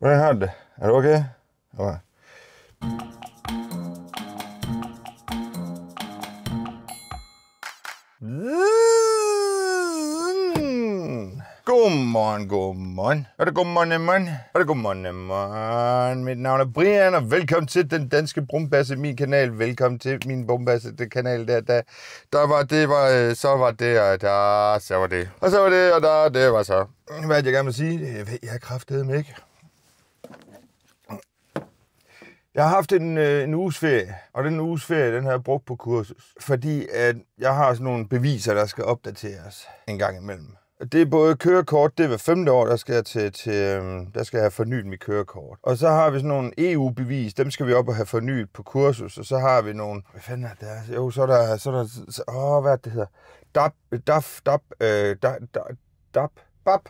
det? er du okay? Ja. Godmorgen, godmorgen. Er det godmorgen, Emman? Er det godmorgen, Emman? Mit navn er Brian, og velkommen til den danske brumbasse, min kanal. Velkommen til min brumbasse, det kanal der, der, der var, det var, øh, så var det, og der, så var det. Og så var det, og der, det var så. Hvad jeg gerne vil sige, det ved jeg kraftedeme ikke. Jeg har haft en, øh, en uges ferie, og den uges ferie, den har jeg brugt på kursus. Fordi at jeg har sådan nogle beviser, der skal opdateres en gang imellem. Det er både kørekort, det er hver femte år, der skal jeg, til, til, øh, der skal jeg have fornyet mit kørekort. Og så har vi sådan nogle EU-bevis, dem skal vi op og have fornyet på kursus. Og så har vi nogle, hvad fanden er det? Altså, jo, så er der, så er der, så, åh, hvad det hedder? DAP, DAP, DAP, øh, DAP, DAP, BAP,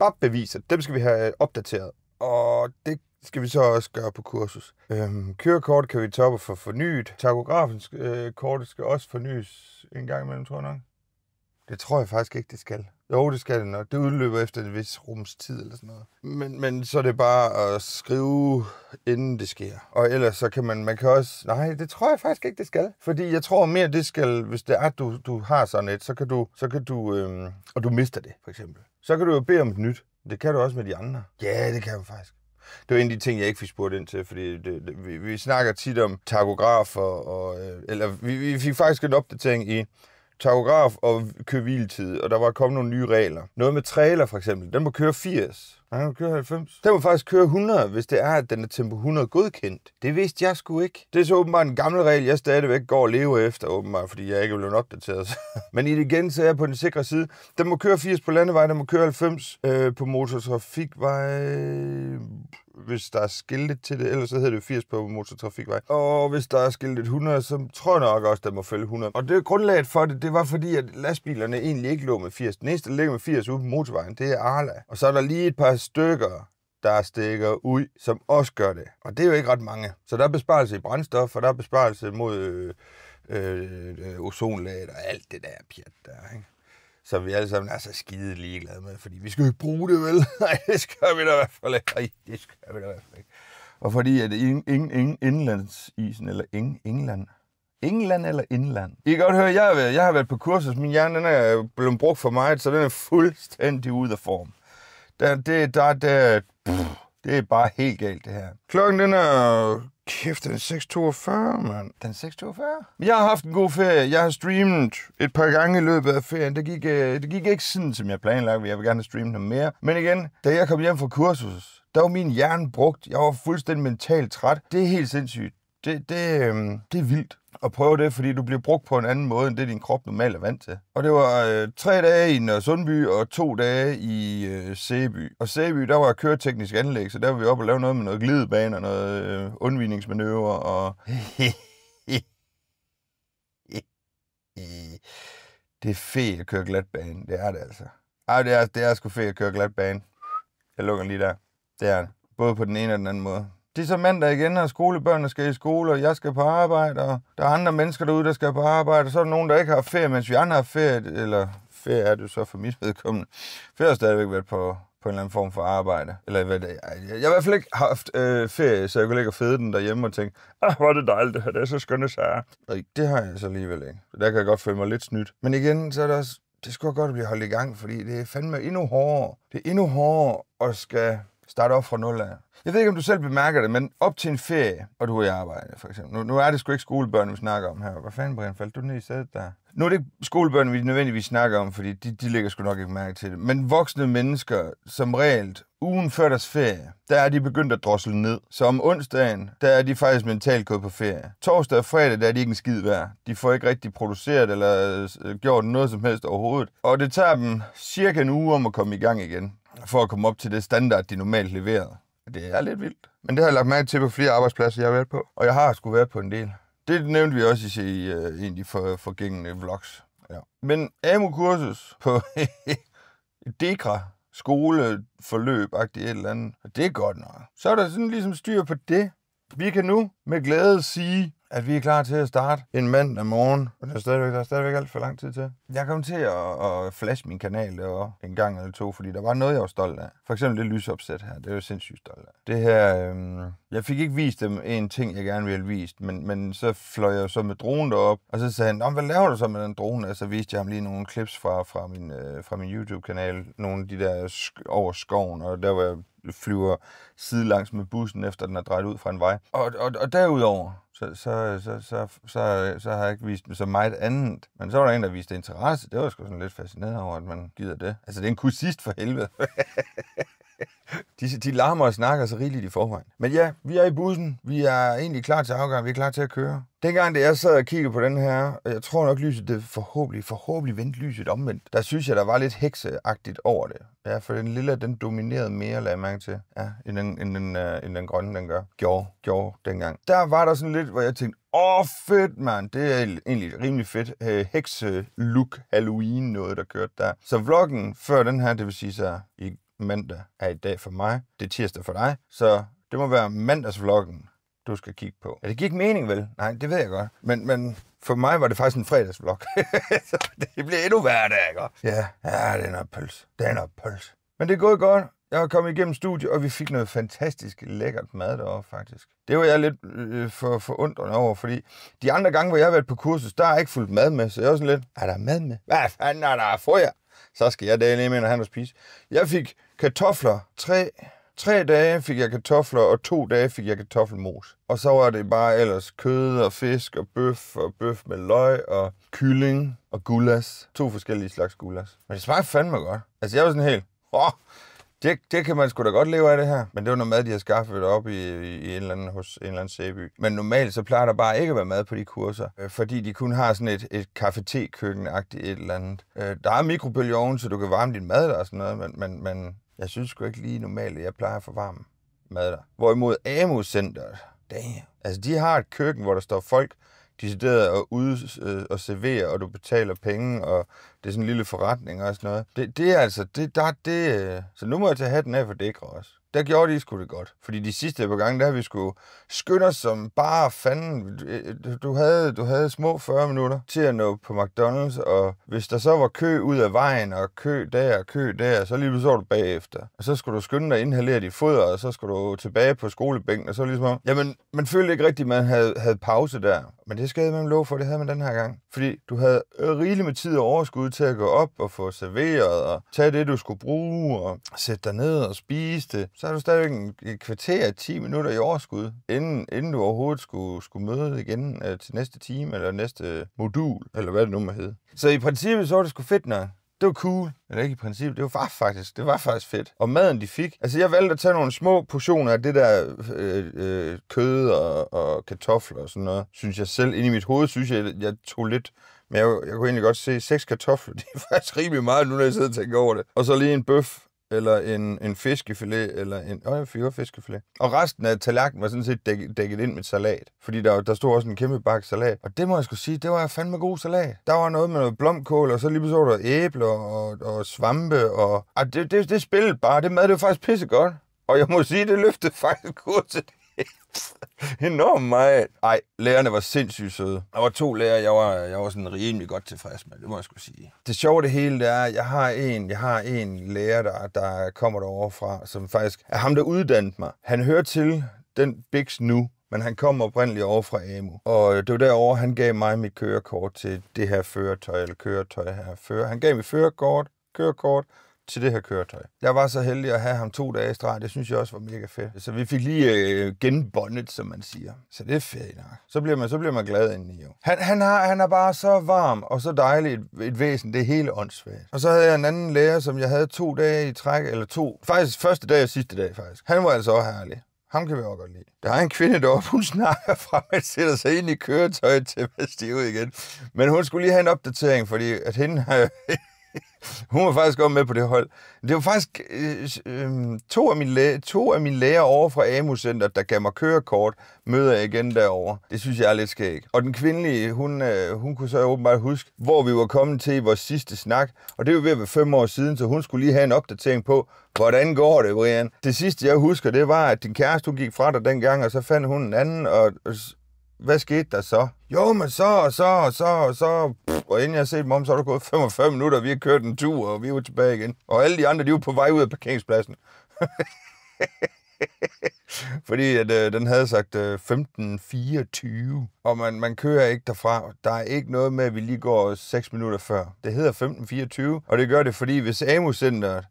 BAP-beviser. Dem skal vi have opdateret. Og det skal vi så også gøre på kursus. Øhm, kørekort kan vi toppe for fornyet. Takografens øh, kort skal også fornyes en gang imellem, tror jeg nok. Det tror jeg faktisk ikke, det skal. Jo, det skal det nok. Det udløber efter en vis rums tid eller sådan noget. Men, men så er det bare at skrive, inden det sker. Og ellers så kan man, man kan også... Nej, det tror jeg faktisk ikke, det skal. Fordi jeg tror mere, det skal... Hvis det er, at du, du har sådan et, så kan du... Så kan du øhm, og du mister det, for eksempel. Så kan du jo bede om et nyt. Det kan du også med de andre. Ja, det kan du faktisk det var en af de ting, jeg ikke fik spurgt ind til, fordi det, det, vi, vi snakker tit om takografer, og, og, øh, eller vi, vi fik faktisk en opdatering i takograf og køreviltid, og der var kommet nogle nye regler. Noget med trailer for eksempel, den må køre 80 Nej, den kører 90. Den må faktisk køre 100, hvis det er, at den er tempo 100 godkendt. Det vidste jeg sgu ikke. Det er så åbenbart en gammel regel, jeg stadigvæk går og lever efter, åbenbart, fordi jeg ikke er blevet opdateret. Men i det igen, så er jeg på den sikre side. Den må køre 80 på landevej, den må køre 90 øh, på motortrafikvej hvis der er skiltet til det. Ellers så hedder det 80 på motortrafikvej. Og hvis der er skiltet 100, så tror jeg nok også, der må følge 100. Og det grundlaget for det, det var fordi, at lastbilerne egentlig ikke lå med 80. Den eneste, der ligger med 80 ude på motorvejen, det er Arla. Og så er der lige et par stykker, der stikker ud, som også gør det. Og det er jo ikke ret mange. Så der er besparelse i brændstof, og der er besparelse mod øh, øh, øh ozonlaget og alt det der pjat der. Ikke? som vi alle sammen er så skide ligeglade med, fordi vi skal jo ikke bruge det, vel? Nej, det skal vi da i hvert fald ikke. Nej, det skal vi da i hvert fald ikke. Og fordi at ingen, ingen, ingen indlandsisen, eller ingen, England, England eller Indland. I kan godt høre, jeg har været, jeg har været på kursus, min hjerne den er blevet brugt for meget, så den er fuldstændig ude af form. Der, det, der, der, pff, det er bare helt galt, det her. Klokken den er Kæft, den 642, mand. Den 642? Jeg har haft en god ferie. Jeg har streamet et par gange i løbet af ferien. Det gik, øh, det gik ikke sådan, som jeg planlagde. Jeg vil gerne streame noget mere. Men igen, da jeg kom hjem fra kursus, der var min hjerne brugt. Jeg var fuldstændig mentalt træt. Det er helt sindssygt. Det, det, øh, det er vildt at prøve det, fordi du bliver brugt på en anden måde, end det din krop normalt er vant til. Og det var øh, tre dage i Sundby og to dage i øh, Seby. Og Seby, der var køreteknisk anlæg, så der var vi oppe og lave noget med noget glidebane og noget øh, undvigningsmanøvre og... det er fedt at køre glatbane, det er det altså. Ej, det er, det er sgu fedt at køre glatbane. Jeg lukker lige der. Det er det. Både på den ene og den anden måde. Det er så mandag igen, og skolebørnene skal i skole, og jeg skal på arbejde, og der er andre mennesker derude, der skal på arbejde, og så er der nogen, der ikke har ferie, mens vi andre har ferie, eller ferie er det så for mit vedkommende. Ferie har stadigvæk været på, på en eller anden form for arbejde. Eller hvad det er. Jeg har i hvert fald ikke haft øh, ferie, så jeg kunne ligge og fede den derhjemme og tænke, ah, hvor er det dejligt det her, det er så skønne sager. Nej, det har jeg så alligevel ikke. Så der kan jeg godt føle mig lidt snydt. Men igen, så er det også, det skulle godt blive holdt i gang, fordi det er fandme endnu hårdere. Det er endnu hårdere at skal starte op fra nul af. Jeg ved ikke, om du selv bemærker det, men op til en ferie, og du er i arbejde, for eksempel. Nu, nu er det sgu ikke skolebørn, vi snakker om her. Hvad fanden, Brian, faldt du ned i sædet der? Nu er det ikke skolebørn, vi nødvendigvis snakker om, fordi de, de ligger sgu nok ikke mærke til det. Men voksne mennesker, som regel, ugen før deres ferie, der er de begyndt at drosle ned. Så om onsdagen, der er de faktisk mentalt gået på ferie. Torsdag og fredag, der er de ikke en skid værd. De får ikke rigtig produceret eller øh, gjort noget som helst overhovedet. Og det tager dem cirka en uge om at komme i gang igen for at komme op til det standard, de normalt leverede. Det er lidt vildt. Men det har jeg lagt mærke til på flere arbejdspladser, jeg har været på. Og jeg har sgu været på en del. Det nævnte vi også i, i uh, øh, en af de for, forgængende vlogs. Ja. Men AMU-kursus på Dekra skoleforløb et eller andet. Og det er godt nok. Så er der sådan ligesom styr på det. Vi kan nu med glæde sige, at vi er klar til at starte en mandag morgen, og der er stadigvæk, der er stadigvæk alt for lang tid til. Jeg kom til at, at flash min kanal og en gang eller to, fordi der var noget, jeg var stolt af. For eksempel det lysopsæt her, det er jo sindssygt stolt af. Det her, øhm, jeg fik ikke vist dem en ting, jeg gerne ville have vist, men, men så fløj jeg så med dronen derop, og så sagde han, hvad laver du så med den drone? Og så viste jeg ham lige nogle clips fra, fra min, øh, fra min YouTube-kanal, nogle af de der sk- over skoven, og der var jeg flyver sidelangs med bussen, efter den er drejet ud fra en vej. Og, og, og derudover, så, så, så, så, så, så har jeg ikke vist mig så meget andet. Men så var der en, der viste interesse. Det var sgu sådan lidt fascineret over, at man gider det. Altså, det er en kursist for helvede. De, de larmer og snakker så rigeligt i forvejen. Men ja, vi er i bussen. Vi er egentlig klar til afgang. Vi er klar til at køre. Dengang, da jeg sad og kiggede på den her, og jeg tror nok lyset, det forhåbentlig, forhåbentlig vendte lyset omvendt. Der synes jeg, der var lidt hekseagtigt over det. Ja, for den lille, den dominerede mere, lagde jeg mærke til, ja, end, den, end, den, uh, end den grønne, den gør. Gjorde, gjorde dengang. Der var der sådan lidt, hvor jeg tænkte, åh oh, fedt, mand, det er egentlig rimelig fedt. Uh, hekse-look, Halloween, noget, der kørte der. Så vloggen før den her, det vil sige så i mandag er i dag for mig. Det er tirsdag for dig, så det må være mandagsvloggen, du skal kigge på. Ja, det giver ikke mening, vel? Nej, det ved jeg godt. Men, men for mig var det faktisk en fredagsvlog. så det bliver endnu hverdag, ikke? Ja, ja, det er noget pøls. Det er noget pøls. Men det er gået godt. Jeg har kommet igennem studiet, og vi fik noget fantastisk lækkert mad deroppe, faktisk. Det var jeg lidt øh, for, forundrende over, fordi de andre gange, hvor jeg har været på kursus, der er ikke fuldt mad med, så jeg er sådan lidt, er der mad med? Hvad fanden er der for jer? Så skal jeg lige med, når han har spise. Jeg fik kartofler. Tre, tre dage fik jeg kartofler, og to dage fik jeg kartoffelmos. Og så var det bare ellers kød og fisk og bøf og bøf med løg og kylling og gulas. To forskellige slags gulas. Men det smagte fandme godt. Altså jeg var sådan helt, åh, oh, det, det kan man sgu da godt leve af det her. Men det var noget mad, de har skaffet op i, i, i en eller anden, hos en eller anden sæby. Men normalt så plejer der bare ikke at være mad på de kurser, øh, fordi de kun har sådan et, et kaffe køkken agtigt et eller andet. Øh, der er mikrobølgeovn, så du kan varme din mad der og sådan noget, men, men, men jeg synes sgu ikke lige normalt, at jeg plejer at få varm mad der. Hvorimod amu Center, damn, altså de har et køkken, hvor der står folk sidder og ud øh, og servere, og du betaler penge, og det er sådan en lille forretning og sådan noget. Det, det er altså, det, der, det, øh, så nu må jeg tage hatten af for Dækker også. Der gjorde de sgu det godt. Fordi de sidste par gange, der har vi skulle skynde os som bare fanden. Øh, du havde, du havde små 40 minutter til at nå på McDonald's, og hvis der så var kø ud af vejen, og kø der og kø der, så lige så du bagefter. Og så skulle du skynde dig at inhalere dit foder, og så skulle du tilbage på skolebænken, og så ligesom jamen, man følte ikke rigtigt, at man havde, havde pause der. Men det skadede man lov for, det havde man den her gang. Fordi du havde rigeligt med tid og overskud overskud til at gå op og få serveret og tage det, du skulle bruge og sætte dig ned og spise det, så har du stadigvæk en, kvarter af 10 minutter i overskud, inden, inden du overhovedet skulle, skulle møde igen øh, til næste time eller næste modul, eller hvad det nu må hedde. Så i princippet så var det sgu fedt nok det var cool. Eller ikke i princippet, det var faktisk, det var faktisk fedt. Og maden, de fik. Altså, jeg valgte at tage nogle små portioner af det der øh, øh, kød og, og kartofler og sådan noget. Synes jeg selv, inde i mit hoved, synes jeg, jeg tog lidt men jeg, jeg kunne egentlig godt se, at seks kartofler, det er faktisk rimelig meget, nu når jeg sidder og tænker over det. Og så lige en bøf, eller en, en fiskefilet, eller en, øh, en fiskefilet. Og resten af tallerkenen var sådan set dækket, dækket ind med salat, fordi der, der stod også en kæmpe bakke salat. Og det må jeg skulle sige, det var fandme god salat. Der var noget med noget blomkål, og så lige så der æbler og, og svampe, og ah, det, det, det spillede bare. Det mad, det var faktisk pissegodt. Og jeg må sige, det løftede faktisk kurset Enormt meget. Ej, lærerne var sindssygt søde. Der var to lærere, jeg var, jeg var sådan rimelig godt tilfreds med, det må jeg skulle sige. Det sjove det hele, det er, jeg har en, jeg har en lærer, der, der kommer derovre fra, som faktisk er ham, der uddannede mig. Han hører til den Bix nu, men han kom oprindeligt over fra AMU. Og øh, det var derovre, han gav mig mit kørekort til det her føretøj, eller køretøj her. Fører. Han gav mig førekort, kørekort, til det her køretøj. Jeg var så heldig at have ham to dage i streg. Det synes jeg også var mega fedt. Så vi fik lige øh, genbåndet, som man siger. Så det er fedt nok. Så bliver man, så bliver man glad indeni jo. Han, han, har, han er bare så varm og så dejlig et, et væsen. Det er hele åndssvagt. Og så havde jeg en anden lærer, som jeg havde to dage i træk, eller to. Faktisk første dag og sidste dag faktisk. Han var altså også herlig. Ham kan vi også godt lide. Der er en kvinde deroppe, hun snakker fra, at man sætter sig ind i køretøjet til at ud igen. Men hun skulle lige have en opdatering, fordi at hende, hun var faktisk også med på det hold. Det var faktisk øh, øh to, af mine læge, to af mine læger over fra amu Center, der gav mig kørekort, møder jeg igen derovre. Det synes jeg er lidt skægt. Og den kvindelige, hun, øh, hun kunne så åbenbart huske, hvor vi var kommet til i vores sidste snak. Og det var ved at være fem år siden, så hun skulle lige have en opdatering på, hvordan går det, Brian? Det sidste, jeg husker, det var, at din kæreste, hun gik fra dig dengang, og så fandt hun en anden, og, og hvad skete der så? Jo, men så og så og så og så... Pff og inden jeg har set dem om, så er der gået 45 minutter, og vi har kørt en tur, og vi er tilbage igen. Og alle de andre, de er på vej ud af parkeringspladsen. Fordi at, øh, den havde sagt øh, 15.24, og man, man kører ikke derfra. Der er ikke noget med, at vi lige går 6 minutter før. Det hedder 15.24, og det gør det, fordi hvis amu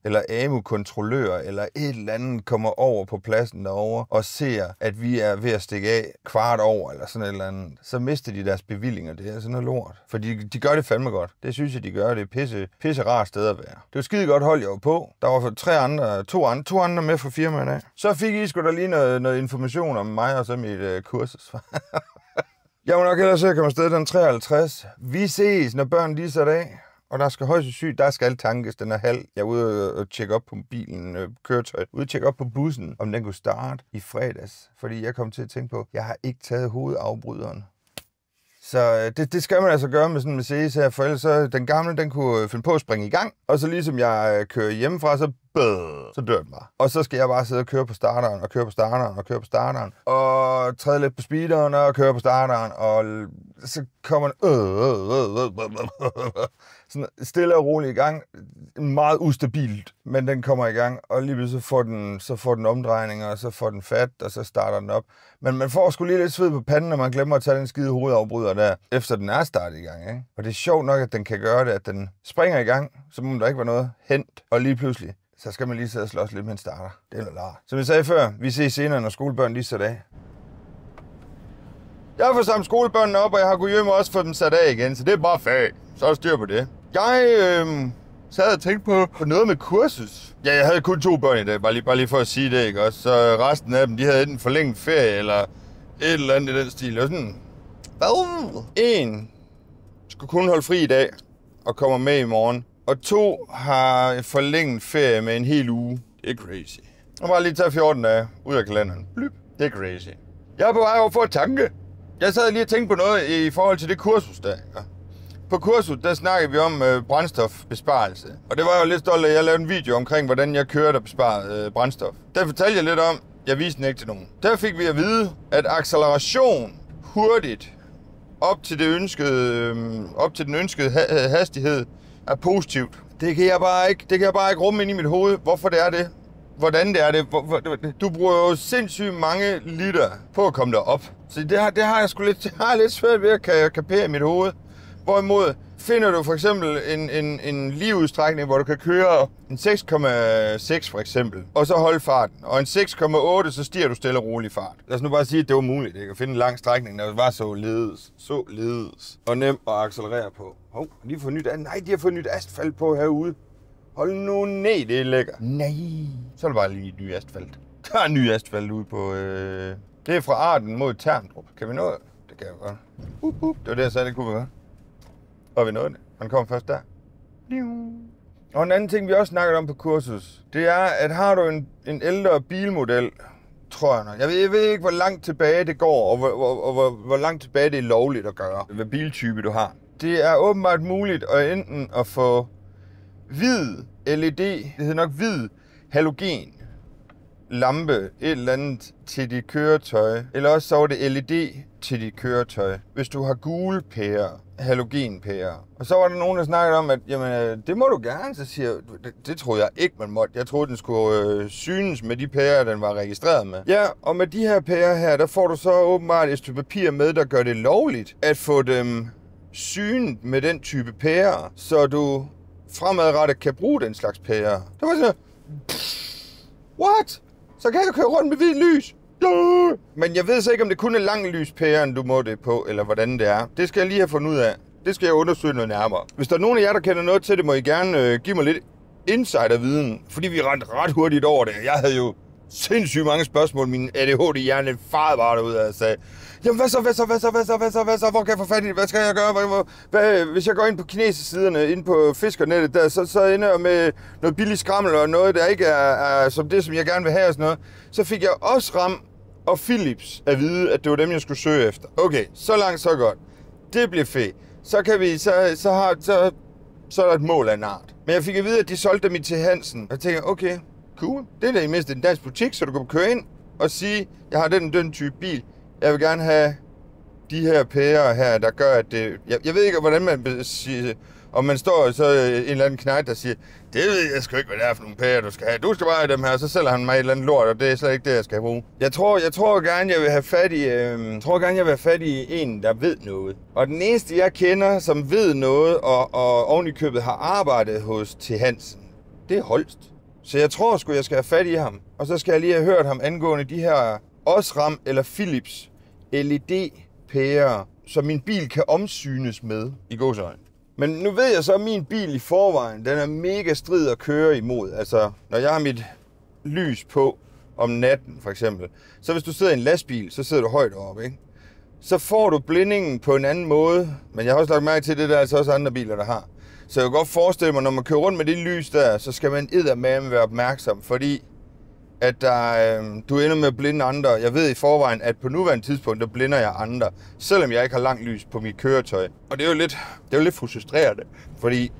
eller amu kontrollør eller et eller andet kommer over på pladsen derover og ser, at vi er ved at stikke af kvart over, eller sådan et eller andet, så mister de deres bevillinger. Det er sådan noget lort. For de, de gør det fandme godt. Det synes jeg, de gør. Det er pisse, pisse rart sted at være. Det var skide godt hold, jeg var på. Der var tre andre, to andre, to andre med fra firmaet af. Så fik I sgu da lige noget, noget information om mig og så mit øh, kursus. jeg må nok ellers se at komme afsted den 53. Vi ses, når børn lige sætter af. Og der skal højst sygt, der skal tankes, den er halv. Jeg er ude og tjekke op på bilen, øh, køretøjet, ude og tjekke op på bussen, om den kunne starte i fredags. Fordi jeg kom til at tænke på, at jeg har ikke taget hovedafbryderen. Så øh, det, det skal man altså gøre med sådan en Mercedes her, for ellers så den gamle, den kunne øh, finde på at springe i gang. Og så ligesom jeg øh, kører hjemmefra, så bøh, så dør den bare. Og så skal jeg bare sidde og køre på starteren, og køre på starteren, og køre på starteren, og træde lidt på speederen, og køre på starteren, og så kommer den, sådan stille og roligt i gang. Meget ustabilt, men den kommer i gang, og lige så får den, så får den omdrejninger, og så får den fat, og så starter den op. Men man får sgu lige lidt sved på panden, når man glemmer at tage den skide hovedafbryder der, efter den er startet i gang. Ikke? Og det er sjovt nok, at den kan gøre det, at den springer i gang, som om der ikke var noget hent, og lige pludselig, så skal man lige sidde og slås lidt med en starter. Det er noget lar. Som jeg sagde før, vi ses senere, når skolebørn lige sætter af. Jeg har fået samlet skolebørnene op, og jeg har hjem og også fået dem sat af igen, så det er bare fag. Så er der styr på det. Jeg øh, sad og tænkte på, på noget med kursus. Ja, jeg havde kun to børn i dag, bare lige, bare lige for at sige det, ikke? Og så resten af dem, de havde enten forlænget ferie, eller et eller andet i den stil. Og sådan, hvad? En skulle kun holde fri i dag, og kommer med i morgen og to har forlænget ferie med en hel uge. Det er crazy. Og bare lige tage 14 dage ud af kalenderen. Blip. Det er crazy. Jeg er på vej over for at tanke. Jeg sad lige og tænkte på noget i forhold til det kursus, der ja. På kurset, der snakkede vi om øh, brændstofbesparelse. Og det var jeg jo lidt stolt af, jeg lavede en video omkring, hvordan jeg kørte og besparede øh, brændstof. Der fortalte jeg lidt om, jeg viste den ikke til nogen. Der fik vi at vide, at acceleration hurtigt op til, det ønskede, øh, op til den ønskede ha- hastighed, er positivt. Det kan jeg bare ikke, det kan jeg bare ikke rumme ind i mit hoved, hvorfor det er det. Hvordan det er det. Du bruger jo sindssygt mange liter på at komme derop. Så det har, det har jeg sgu lidt, det har jeg lidt svært ved at kapere i mit hoved. Hvorimod finder du for eksempel en, en, en livudstrækning, hvor du kan køre en 6,6 for eksempel, og så holde farten. Og en 6,8, så stiger du stille og roligt fart. Lad os nu bare sige, at det var muligt ikke? at finde en lang strækning, der var så ledes, så ledes, og nem at accelerere på. Hov, oh, lige fået nyt, nej, de har fået nyt asfalt på herude. Hold nu ned, det er lækker. Nej. Så er det bare lige ny asfalt. Der er ny asfalt ude på... Øh... Det er fra Arden mod Terndrup. Kan vi nå det? Det kan jeg godt. Uh, uh, det var det, jeg sagde, det kunne vi godt var vi nået det. Han kom først der. Og en anden ting, vi også snakkede om på kursus, det er, at har du en, en ældre bilmodel, tror jeg nok. Jeg ved, jeg ved ikke, hvor langt tilbage det går, og hvor, hvor, og hvor, hvor langt tilbage det er lovligt at gøre, hvad biltype du har. Det er åbenbart muligt at enten at få hvid LED, det hedder nok hvid halogen, lampe, et eller andet til dit køretøj, eller også så var det LED til dit køretøj, hvis du har gule pærer, halogenpærer. Og så var der nogen, der snakkede om, at jamen, øh, det må du gerne, så siger jeg, det, det troede jeg ikke, man måtte. Jeg troede, den skulle øh, synes med de pærer, den var registreret med. Ja, og med de her pærer her, der får du så åbenbart et stykke papir med, der gør det lovligt at få dem synet med den type pærer, så du fremadrettet kan bruge den slags pærer. Det var så what? så kan jeg køre rundt med hvid lys. Men jeg ved så ikke, om det kun er lang lyspæren, du må det på, eller hvordan det er. Det skal jeg lige have fundet ud af. Det skal jeg undersøge noget nærmere. Hvis der er nogen af jer, der kender noget til det, må I gerne øh, give mig lidt insider-viden. fordi vi rent ret hurtigt over det. Jeg havde jo sindssygt mange spørgsmål. Min ADHD-hjerne farede bare derude og sagde, Jamen hvad så, hvad så, hvad så, hvad så, hvad så, hvad så, hvor kan jeg få fat i det? Hvad skal jeg gøre? Hvad, hvad, hvis jeg går ind på kinesesiderne, ind på fiskernettet, der, så, så ender jeg med noget billig skrammel og noget, der ikke er, er, som det, som jeg gerne vil have og sådan noget. Så fik jeg også Ram og Philips at vide, at det var dem, jeg skulle søge efter. Okay, så langt, så godt. Det blev fedt. Så kan vi, så, så, har, så, så er der et mål af en art. Men jeg fik at vide, at de solgte dem i til Hansen. Og jeg tænkte, okay, cool. Det er da i mindst en dansk butik, så du kan køre ind og sige, jeg har den, den type bil jeg vil gerne have de her pærer her, der gør, at det... Jeg, jeg ved ikke, hvordan man siger... Og man står så øh, en eller anden knægt, der siger, det ved jeg sgu ikke, hvad det er for nogle pærer, du skal have. Du skal bare have dem her, og så sælger han mig et eller andet lort, og det er slet ikke det, jeg skal bruge. Jeg tror, jeg tror gerne, jeg vil have fat i, øh, jeg tror gerne, jeg vil have fat i en, der ved noget. Og den eneste, jeg kender, som ved noget, og, og oven i købet har arbejdet hos T. Hansen, det er Holst. Så jeg tror sgu, jeg skal have fat i ham. Og så skal jeg lige have hørt ham angående de her Osram eller Philips LED-pærer, så min bil kan omsynes med i gåsøjne. Men nu ved jeg så, at min bil i forvejen, den er mega strid at køre imod. Altså, når jeg har mit lys på om natten, for eksempel, så hvis du sidder i en lastbil, så sidder du højt oppe, ikke? Så får du blindingen på en anden måde, men jeg har også lagt mærke til, det der altså også andre biler, der har. Så jeg kan godt forestille mig, når man kører rundt med det lys der, så skal man med være opmærksom, fordi at der, øh, du ender med at blinde andre. Jeg ved i forvejen, at på nuværende tidspunkt, der blinder jeg andre, selvom jeg ikke har langt lys på mit køretøj. Og det er jo lidt, det er jo lidt frustrerende, fordi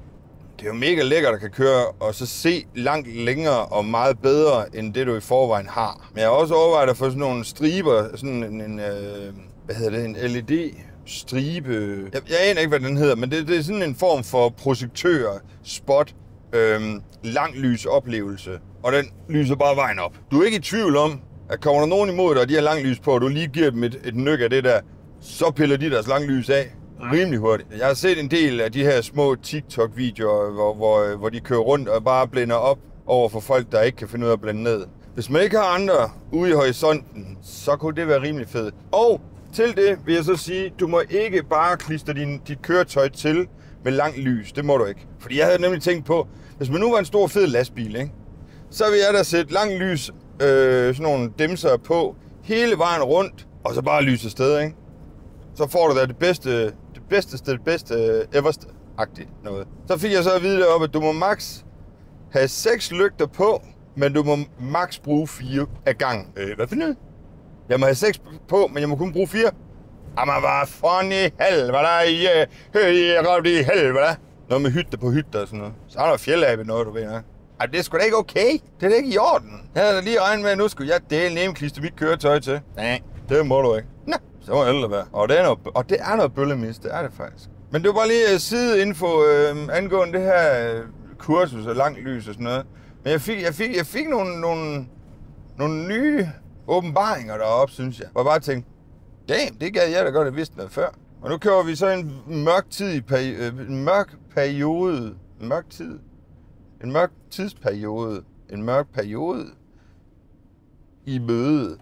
det er jo mega lækkert at kan køre og så se langt længere og meget bedre, end det du i forvejen har. Men jeg har også overvejet at få sådan nogle striber, sådan en, en øh, hvad hedder det, en LED stribe. Jeg, jeg aner ikke, hvad den hedder, men det, det er sådan en form for projektør, spot, øhm, lang lys oplevelse, og den lyser bare vejen op. Du er ikke i tvivl om, at kommer der nogen imod dig, og de har lang lys på, og du lige giver dem et, et nyk af det der, så piller de deres lang lys af rimelig hurtigt. Jeg har set en del af de her små TikTok-videoer, hvor, hvor, hvor de kører rundt og bare blænder op over for folk, der ikke kan finde ud af at blænde ned. Hvis man ikke har andre ude i horisonten, så kunne det være rimelig fedt. Og til det vil jeg så sige, du må ikke bare klistre din, dit køretøj til med langt lys. Det må du ikke. Fordi jeg havde nemlig tænkt på, hvis man nu var en stor fed lastbil, ikke? så ville jeg da sætte langt lys, øh, sådan nogle dimser på, hele vejen rundt, og så bare lyse afsted, ikke? Så får du da det bedste, det bedste, det bedste øh, everst-agtigt noget. Så fik jeg så at vide op, at du må max have seks lygter på, men du må max bruge fire af gang. Øh, hvad for noget? Jeg må have seks på, men jeg må kun bruge fire. Jamen, hvad fanden i helvede, I øh, hører i helvede. Noget med hytte på hytte og sådan noget. Så er der fjellabe noget, du ved, ja. Ej, det er sgu da ikke okay. Det er da ikke i orden. Jeg havde lige regnet med, at nu skulle jeg dele nemt mit køretøj til. Nej, det må du ikke. Nå, så må jeg være. Og det er noget, og det er noget bøllemis, det er det faktisk. Men det var bare lige øh, sideinfo øh, angående det her øh, kursus og langt lys og sådan noget. Men jeg fik, jeg fik, jeg fik nogle, nogle, nogle nye åbenbaringer deroppe, synes jeg. Hvor jeg bare tænkte, damn, det gad jeg da godt have vidst noget før. Og nu kører vi så en mørk tid i peri- øh, en mørk periode, en mørk tid, en mørk tidsperiode, en mørk periode i møde.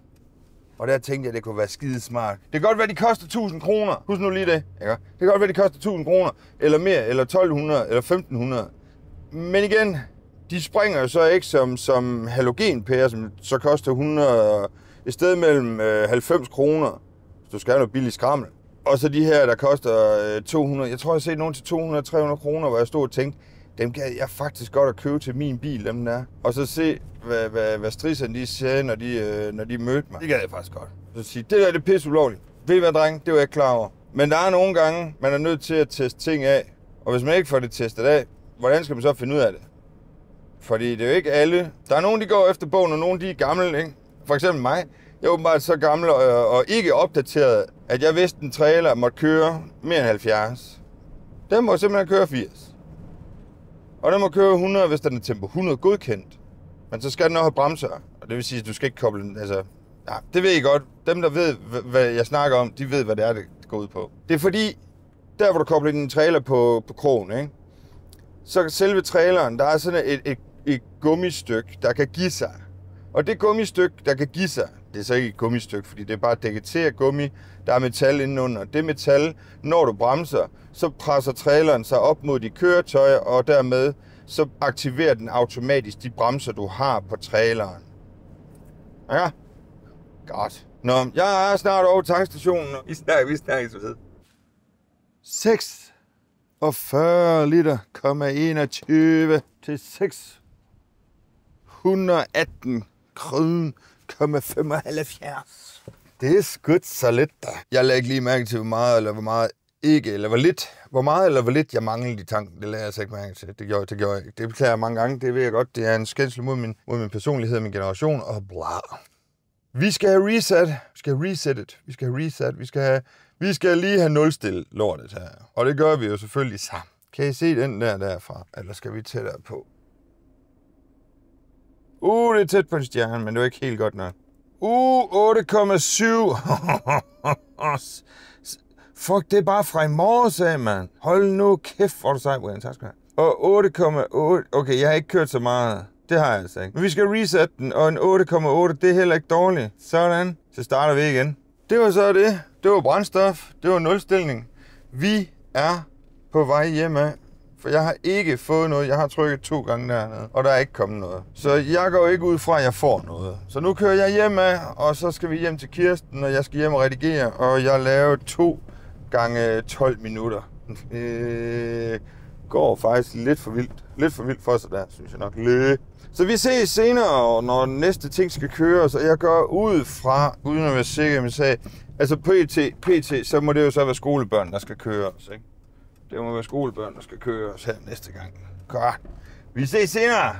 Og der tænkte jeg, at det kunne være skide smart. Det kan godt være, de koster 1000 kroner. Husk nu lige det. Ikke? Det kan godt være, de koster 1000 kroner. Eller mere, eller 1200, eller 1500. Men igen, de springer jo så ikke som, som halogenpærer, som så koster 100, et sted mellem 90 øh, kroner du skal have noget billig skrammel. Og så de her, der koster 200, øh, jeg tror, jeg har set nogen til 200-300 kroner, hvor jeg stod og tænkte, dem kan jeg faktisk godt at købe til min bil, dem der. Og så se, hvad, hvad, hvad stridserne de sagde, når de, øh, når de mødte mig. Det gad jeg faktisk godt. Så sige, det der det pisse ulovligt. Ved I hvad, dreng? Det var jeg ikke klar over. Men der er nogle gange, man er nødt til at teste ting af. Og hvis man ikke får det testet af, hvordan skal man så finde ud af det? Fordi det er jo ikke alle. Der er nogen, de går efter bogen, og nogen, de er gamle, ikke? For eksempel mig. Jeg er åbenbart så gammel og, og ikke opdateret, at jeg vidste, at en trailer måtte køre mere end 70. Den må simpelthen køre 80. Og den må køre 100, hvis den er tempo 100 godkendt. Men så skal den også have bremser. Og det vil sige, at du skal ikke koble den. Altså, ja, det ved I godt. Dem, der ved, hvad jeg snakker om, de ved, hvad det er, det går ud på. Det er fordi, der hvor du kobler din trailer på, på krogen, ikke? så selve traileren, der er sådan et, et, et gummistykke, der kan give sig. Og det gummistykke, der kan give sig, det er så ikke et gummistykke, fordi det er bare dækket til af gummi, der er metal indenunder. Det metal, når du bremser, så presser traileren sig op mod dit køretøj, og dermed så aktiverer den automatisk de bremser, du har på traileren. Ja, godt. Nå, jeg er snart over tankstationen. Vi snakker, vi snakker så ved. 6 og 40 liter, 21 til 118 kroner 1,75. Det er skudt så lidt, da. Jeg lagde ikke lige mærke til, hvor meget eller hvor meget ikke, eller hvor lidt, hvor meget eller hvor lidt jeg manglede i tanken, det lagde jeg altså ikke mærke til. Det gjorde, det gjorde jeg ikke. Det beklager jeg mange gange, det ved jeg godt. Det er en skændsel mod min, mod min personlighed og min generation, og bla. Vi skal have reset. Vi skal have resettet. Vi skal have reset. Vi skal, have, vi skal lige have nulstillet lortet her. Og det gør vi jo selvfølgelig sammen. Kan I se den der derfra? Eller skal vi tættere på? Uh, det er tæt på en stjerne, men det var ikke helt godt nok. Uh, 8,7. Fuck, det er bare fra i morgen, sagde mand. Hold nu kæft, hvor du sej, Brian. Tak skal du have. Og 8,8. Okay, jeg har ikke kørt så meget. Det har jeg altså ikke. Men vi skal reset den, og en 8,8, det er heller ikke dårligt. Sådan, så starter vi igen. Det var så det. Det var brændstof. Det var nulstilling. Vi er på vej hjemme. For jeg har ikke fået noget. Jeg har trykket to gange dernede, og der er ikke kommet noget. Så jeg går ikke ud fra, at jeg får noget. Så nu kører jeg hjem af, og så skal vi hjem til Kirsten, og jeg skal hjem og redigere. Og jeg laver to gange 12 øh, minutter. Det øh, går faktisk lidt for vildt. Lidt for vildt for sig der, synes jeg nok. Lidt. Så vi ses senere, når næste ting skal køre, og jeg går ud fra, uden at være sikker, men sagde, altså pt, pt, så må det jo så være skolebørn, der skal køre os, ikke? Det må være skolebørn, der skal køre os her næste gang. Godt. Vi ses senere.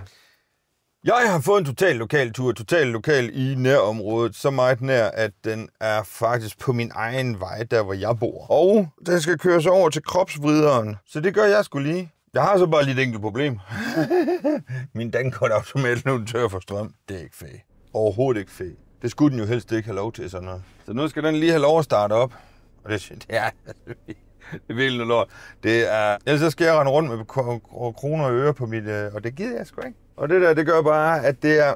Jeg har fået en total lokal tur, total lokal i nærområdet, så meget nær, at den er faktisk på min egen vej, der hvor jeg bor. Og den skal køres over til kropsvrideren, så det gør jeg skulle lige. Jeg har så bare lige et enkelt problem. min dankortautomat nu tør for strøm. Det er ikke fedt. Overhovedet ikke fedt. Det skulle den jo helst ikke have lov til sådan noget. Så nu skal den lige have lov at starte op. Og det synes jeg, ja, det er vildt lort. Det er, ellers så skal jeg rende rundt med kroner og øre på mit, øh, og det gider jeg sgu ikke. Og det der, det gør bare, at det er,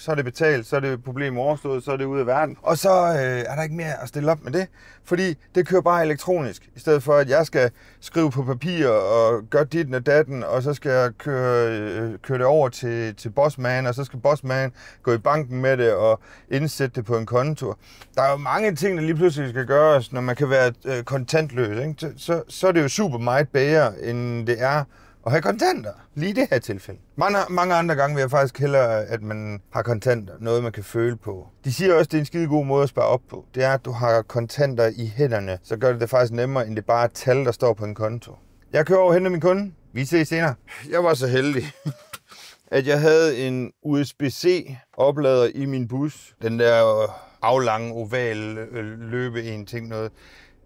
så er det betalt, så er det problem overstået, så er det ude af verden. Og så øh, er der ikke mere at stille op med det, fordi det kører bare elektronisk, i stedet for at jeg skal skrive på papir og gøre dit og datten, og så skal jeg køre, øh, køre det over til, til bossman, og så skal bossman gå i banken med det og indsætte det på en konto. Der er jo mange ting, der lige pludselig skal gøres, når man kan være øh, kontantløs. Ikke? Så, så, så er det jo super meget bedre, end det er at have kontanter. Lige det her tilfælde. Mange, mange andre gange vil jeg faktisk hellere, at man har kontanter. Noget, man kan føle på. De siger også, at det er en skide god måde at spare op på. Det er, at du har kontanter i hænderne. Så gør det det faktisk nemmere, end det bare er tal, der står på en konto. Jeg kører over hen til min kunde. Vi ses senere. Jeg var så heldig at jeg havde en USB-C oplader i min bus. Den der øh, aflange oval øh, løbe en ting noget.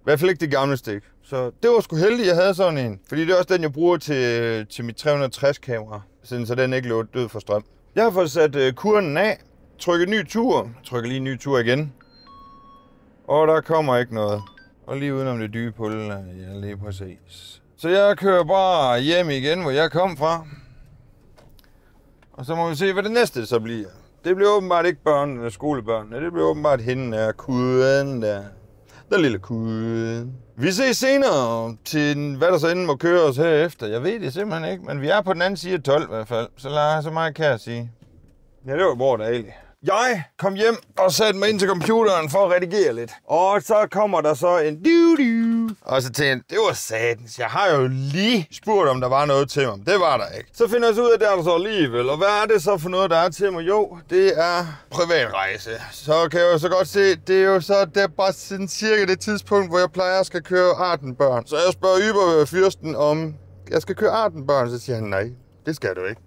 I hvert fald ikke det gamle stik. Så det var sgu heldigt, jeg havde sådan en. Fordi det er også den, jeg bruger til, til mit 360-kamera, siden så den ikke lå død for strøm. Jeg har fået sat øh, kurven af, trykket ny tur, trykker lige ny tur igen. Og der kommer ikke noget. Og lige udenom det dybe pulle, øh, ja lige præcis. Så jeg kører bare hjem igen, hvor jeg kom fra. Og så må vi se, hvad det næste så bliver. Det bliver åbenbart ikke børn eller skolebørn, det bliver åbenbart hende der, kuden der. Den lille kude. Vi ses senere til, hvad der så inden må køre os herefter. Jeg ved det simpelthen ikke, men vi er på den anden side af 12 i hvert fald. Så, lad, så meget kan jeg sige. Ja, det var hvor der Jeg kom hjem og satte mig ind til computeren for at redigere lidt. Og så kommer der så en... Du-du. Og så tænkte jeg, det var satans. Jeg har jo lige spurgt, om der var noget til mig. Det var der ikke. Så finder jeg så ud af, at det er der så altså alligevel. Og hvad er det så for noget, der er til mig? Jo, det er privatrejse. Så kan jeg jo så godt se, det er jo så det er bare sådan cirka det tidspunkt, hvor jeg plejer at skal køre børn. Så jeg spørger Fyrsten om, jeg skal køre børn. Så siger han, nej, det skal du ikke.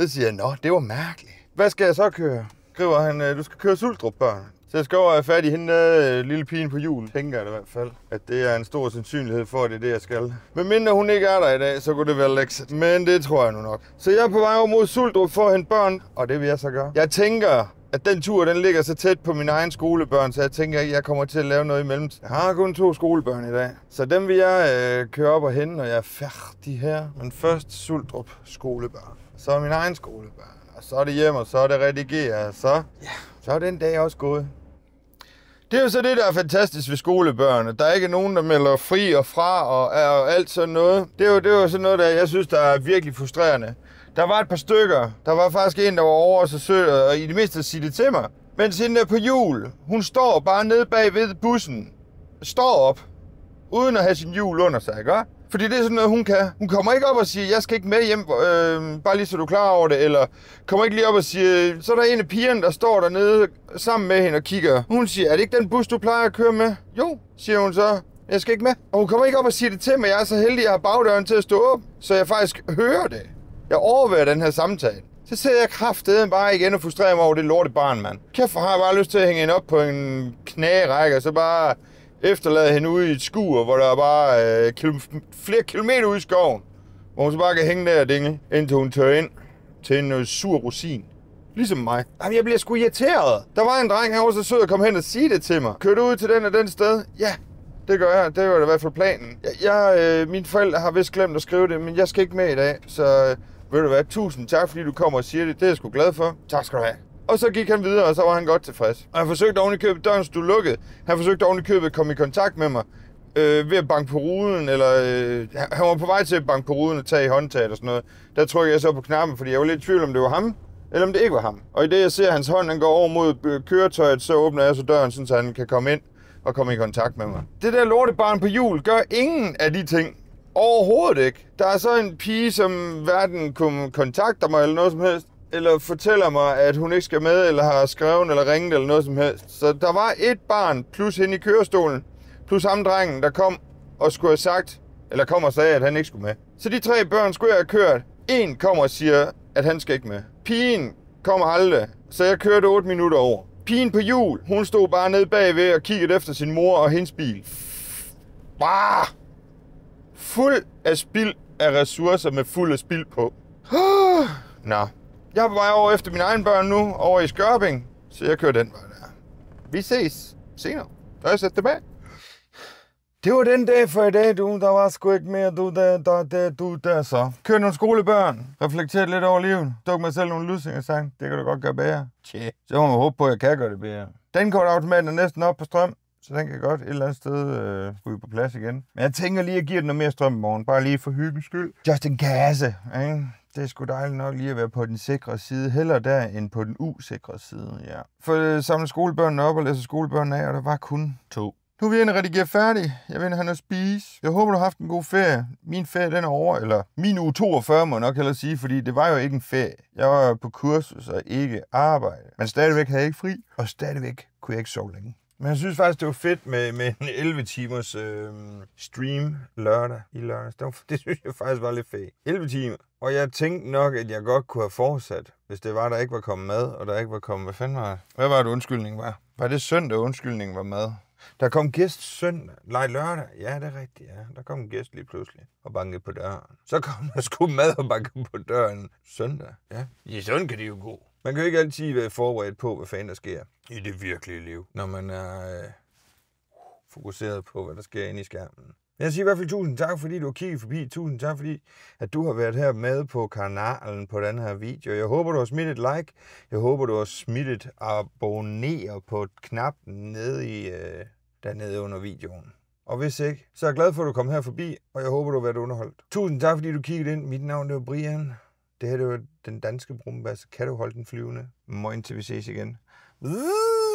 Så siger jeg, nå, det var mærkeligt. Hvad skal jeg så køre? skriver han, øh, du skal køre Sultrup, børn. Så skal over og fat i hende øh, lille pigen på julen, tænker jeg i hvert fald, at det er en stor sandsynlighed for, at det er det, jeg skal. Men mindre hun ikke er der i dag, så kunne det være Lexit. Men det tror jeg nu nok. Så jeg er på vej over mod Suldrup for at hente børn, og det vil jeg så gøre. Jeg tænker, at den tur, den ligger så tæt på min egen skolebørn, så jeg tænker at jeg kommer til at lave noget imellem. Jeg har kun to skolebørn i dag, så dem vil jeg øh, køre op og hente, når jeg er færdig her. Men først Suldrup skolebørn, så min egen skolebørn og så er det hjem, og så er det redigeret, og så, ja. så er den dag også gået. Det er jo så det, der er fantastisk ved skolebørn. Der er ikke nogen, der melder fri og fra og, er, og alt sådan noget. Det er jo, det er jo sådan noget, der jeg synes, der er virkelig frustrerende. Der var et par stykker. Der var faktisk en, der var over og så og i det mindste sige det til mig. Men hende der på jul, hun står bare nede bag ved bussen. Står op, uden at have sin jul under sig, ikke? Fordi det er sådan noget, hun kan. Hun kommer ikke op og siger, jeg skal ikke med hjem, øh, bare lige så du er klar over det. Eller kommer ikke lige op og siger, så er der en af pigerne, der står dernede sammen med hende og kigger. Hun siger, er det ikke den bus, du plejer at køre med? Jo, siger hun så. Jeg skal ikke med. Og hun kommer ikke op og siger det til mig. Jeg er så heldig, at jeg har bagdøren til at stå op, så jeg faktisk hører det. Jeg overværer den her samtale. Så sidder jeg kraftedeme bare igen og frustrerer mig over det lorte barn, mand. Kæft, har jeg bare lyst til at hænge hende op på en knærække, og så bare efterlade hende ude i et skur, hvor der er bare øh, kil- flere kilometer ude i skoven, hvor hun så bare kan hænge der og dingle, indtil hun tør ind til en øh, sur rosin. Ligesom mig. Jamen, jeg bliver sgu irriteret. Der var en dreng herovre, så sød at komme hen og sige det til mig. du ud til den og den sted? Ja, det gør jeg. Det var i hvert fald planen. Jeg, jeg øh, mine forældre har vist glemt at skrive det, men jeg skal ikke med i dag, så øh, ved du hvad, tusind tak, fordi du kommer og siger det. Det er jeg sgu glad for. Tak skal du have. Og så gik han videre, og så var han godt tilfreds. Og han forsøgte oven i købet, døren stod lukket. Han forsøgte oven i købet at komme i kontakt med mig øh, ved at banke på ruden, eller øh, han var på vej til at banke på ruden og tage i håndtaget og sådan noget. Der trykkede jeg så på knappen, fordi jeg var lidt i tvivl, om det var ham, eller om det ikke var ham. Og i det, jeg ser hans hånd, den går over mod øh, køretøjet, så åbner jeg så døren, så han kan komme ind og komme i kontakt med mig. Det der lortebarn på jul gør ingen af de ting. Overhovedet ikke. Der er så en pige, som hverken kunne kontakte mig eller noget som helst eller fortæller mig, at hun ikke skal med, eller har skrevet, eller ringet, eller noget som helst. Så der var et barn, plus hende i kørestolen, plus ham drengen, der kom og skulle have sagt, eller kom og sagde, at han ikke skulle med. Så de tre børn skulle jeg have kørt. En kommer og siger, at han skal ikke med. Pigen kommer aldrig, så jeg kørte 8 minutter over. Pigen på jul, hun stod bare nede bagved og kiggede efter sin mor og hendes bil. Bare fuld af spild af ressourcer med fuld af spild på. Nå, jeg er på vej over efter mine egne børn nu, over i Skørping, så jeg kører den vej der. Vi ses senere. Der er jeg sat tilbage. Det var den dag for i dag, du. Der var sgu ikke mere du der, der, der, du der, så. Kør nogle skolebørn. Reflekteret lidt over livet. Duk mig selv nogle lusinger sang. Det kan du godt gøre bedre. Tje. Så må man håbe på, at jeg kan gøre det bedre. Den går automaten er næsten op på strøm. Så den kan godt et eller andet sted øh, ryge på plads igen. Men jeg tænker lige, at give den noget mere strøm i morgen. Bare lige for hyggens skyld. Just en kasse, ikke? det er sgu dejligt nok lige at være på den sikre side, heller der end på den usikre side, ja. For øh, samle skolebørnene op og læse skolebørnene af, og der var kun to. Nu er vi inde og redigere færdig. Jeg vil have noget at spise. Jeg håber, du har haft en god ferie. Min ferie, den er over, eller min uge 42, må jeg nok hellere sige, fordi det var jo ikke en ferie. Jeg var på kursus og ikke arbejde. Men stadigvæk havde jeg ikke fri, og stadigvæk kunne jeg ikke sove længe. Men jeg synes faktisk, det var fedt med, med en 11 timers øh, stream lørdag i lørdags. Det, var, det synes jeg faktisk var lidt fedt. 11 timer. Og jeg tænkte nok, at jeg godt kunne have fortsat, hvis det var, der ikke var kommet mad, og der ikke var kommet... Hvad fanden var det? Hvad var det undskyldning var? Var det søndag, undskyldningen var mad? Der kom gæst søndag. Nej, lørdag. Ja, det er rigtigt, ja. Der kom en gæst lige pludselig og bankede på døren. Så kom der sgu mad og bankede på døren søndag. Ja, ja sådan kan det jo gå. Man kan jo ikke altid være forberedt på, hvad fanden der sker i det virkelige liv, når man er øh, fokuseret på, hvad der sker inde i skærmen. Jeg siger i hvert fald tusind tak, fordi du har kigget forbi. Tusind tak, fordi at du har været her med på kanalen på den her video. Jeg håber, du har smidt et like. Jeg håber, du har smidt et abonner på knappen nede i, øh, dernede under videoen. Og hvis ikke, så er jeg glad for, at du kom her forbi, og jeg håber, du har været underholdt. Tusind tak, fordi du kiggede ind. Mit navn er Brian. Det her det var den danske brumbas. Kan du holde den flyvende? Moin til vi ses igen. Vuh!